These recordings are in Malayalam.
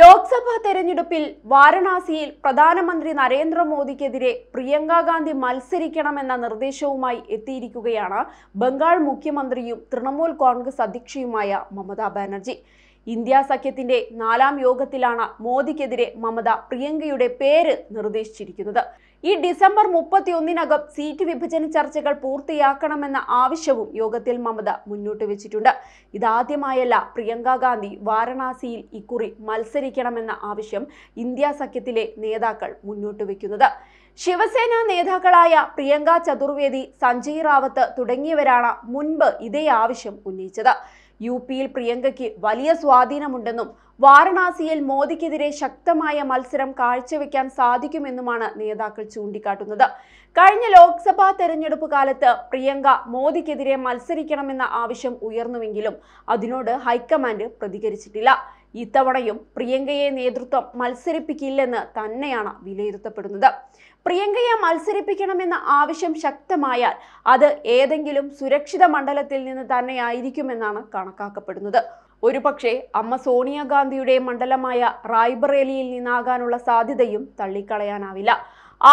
ലോക്സഭാ തെരഞ്ഞെടുപ്പിൽ വാരണാസിയിൽ പ്രധാനമന്ത്രി നരേന്ദ്രമോദിക്കെതിരെ പ്രിയങ്കാ ഗാന്ധി മത്സരിക്കണമെന്ന നിർദ്ദേശവുമായി എത്തിയിരിക്കുകയാണ് ബംഗാൾ മുഖ്യമന്ത്രിയും തൃണമൂൽ കോൺഗ്രസ് അധ്യക്ഷയുമായ മമതാ ബാനർജി ഇന്ത്യാ സഖ്യത്തിന്റെ നാലാം യോഗത്തിലാണ് മോദിക്കെതിരെ മമത പ്രിയങ്കയുടെ പേര് നിർദ്ദേശിച്ചിരിക്കുന്നത് ഈ ഡിസംബർ മുപ്പത്തിയൊന്നിനകം സീറ്റ് വിഭജന ചർച്ചകൾ പൂർത്തിയാക്കണമെന്ന ആവശ്യവും യോഗത്തിൽ മമത മുന്നോട്ട് വെച്ചിട്ടുണ്ട് ഇതാദ്യമായല്ല പ്രിയങ്ക ഗാന്ധി വാരണാസിയിൽ ഇക്കുറി മത്സരിക്കണമെന്ന ആവശ്യം ഇന്ത്യ സഖ്യത്തിലെ നേതാക്കൾ മുന്നോട്ട് വെക്കുന്നത് ശിവസേന നേതാക്കളായ പ്രിയങ്ക ചതുർവേദി സഞ്ജയ് റാവത്ത് തുടങ്ങിയവരാണ് മുൻപ് ഇതേ ആവശ്യം ഉന്നയിച്ചത് യു പിയിൽ പ്രിയങ്കയ്ക്ക് വലിയ സ്വാധീനമുണ്ടെന്നും വാരണാസിയിൽ മോദിക്കെതിരെ ശക്തമായ മത്സരം കാഴ്ചവെക്കാൻ സാധിക്കുമെന്നുമാണ് നേതാക്കൾ ചൂണ്ടിക്കാട്ടുന്നത് കഴിഞ്ഞ ലോക്സഭാ തെരഞ്ഞെടുപ്പ് കാലത്ത് പ്രിയങ്ക മോദിക്കെതിരെ മത്സരിക്കണമെന്ന ആവശ്യം ഉയർന്നുവെങ്കിലും അതിനോട് ഹൈക്കമാൻഡ് പ്രതികരിച്ചിട്ടില്ല ഇത്തവണയും പ്രിയങ്കയെ നേതൃത്വം മത്സരിപ്പിക്കില്ലെന്ന് തന്നെയാണ് വിലയിരുത്തപ്പെടുന്നത് പ്രിയങ്കയെ മത്സരിപ്പിക്കണമെന്ന ആവശ്യം ശക്തമായാൽ അത് ഏതെങ്കിലും സുരക്ഷിത മണ്ഡലത്തിൽ നിന്ന് തന്നെയായിരിക്കുമെന്നാണ് കണക്കാക്കപ്പെടുന്നത് പക്ഷേ അമ്മ സോണിയാഗാന്ധിയുടെ മണ്ഡലമായ റായ്ബറേലിയിൽ നിന്നാകാനുള്ള സാധ്യതയും തള്ളിക്കളയാനാവില്ല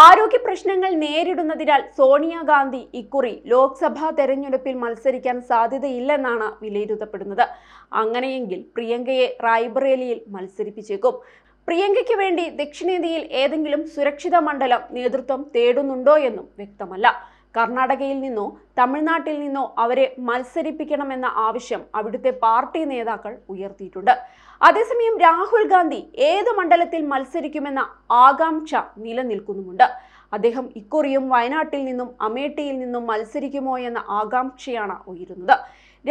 ആരോഗ്യ പ്രശ്നങ്ങൾ നേരിടുന്നതിനാൽ സോണിയാഗാന്ധി ഇക്കുറി ലോക്സഭാ തെരഞ്ഞെടുപ്പിൽ മത്സരിക്കാൻ സാധ്യതയില്ലെന്നാണ് വിലയിരുത്തപ്പെടുന്നത് അങ്ങനെയെങ്കിൽ പ്രിയങ്കയെ റായ്ബറേലിയിൽ മത്സരിപ്പിച്ചേക്കും പ്രിയങ്കയ്ക്ക് വേണ്ടി ദക്ഷിണേന്ത്യയിൽ ഏതെങ്കിലും സുരക്ഷിത മണ്ഡലം നേതൃത്വം തേടുന്നുണ്ടോ എന്നും വ്യക്തമല്ല കർണാടകയിൽ നിന്നോ തമിഴ്നാട്ടിൽ നിന്നോ അവരെ മത്സരിപ്പിക്കണമെന്ന ആവശ്യം അവിടുത്തെ പാർട്ടി നേതാക്കൾ ഉയർത്തിയിട്ടുണ്ട് അതേസമയം രാഹുൽ ഗാന്ധി ഏത് മണ്ഡലത്തിൽ മത്സരിക്കുമെന്ന ആകാംക്ഷ നിലനിൽക്കുന്നുമുണ്ട് അദ്ദേഹം ഇക്കുറിയും വയനാട്ടിൽ നിന്നും അമേഠിയിൽ നിന്നും മത്സരിക്കുമോ എന്ന ആകാംക്ഷയാണ് ഉയരുന്നത്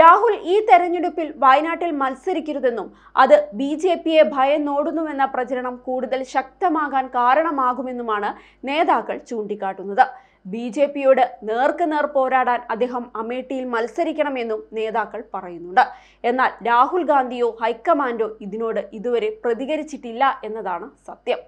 രാഹുൽ ഈ തെരഞ്ഞെടുപ്പിൽ വയനാട്ടിൽ മത്സരിക്കരുതെന്നും അത് ബി ജെ പിയെ ഭയന്നോടുന്നുവെന്ന പ്രചരണം കൂടുതൽ ശക്തമാകാൻ കാരണമാകുമെന്നുമാണ് നേതാക്കൾ ചൂണ്ടിക്കാട്ടുന്നത് ബി ജെ പിയോട് നേർ പോരാടാൻ അദ്ദേഹം അമേഠിയിൽ മത്സരിക്കണമെന്നും നേതാക്കൾ പറയുന്നുണ്ട് എന്നാൽ രാഹുൽ ഗാന്ധിയോ ഹൈക്കമാൻഡോ ഇതിനോട് ഇതുവരെ പ്രതികരിച്ചിട്ടില്ല എന്നതാണ് സത്യം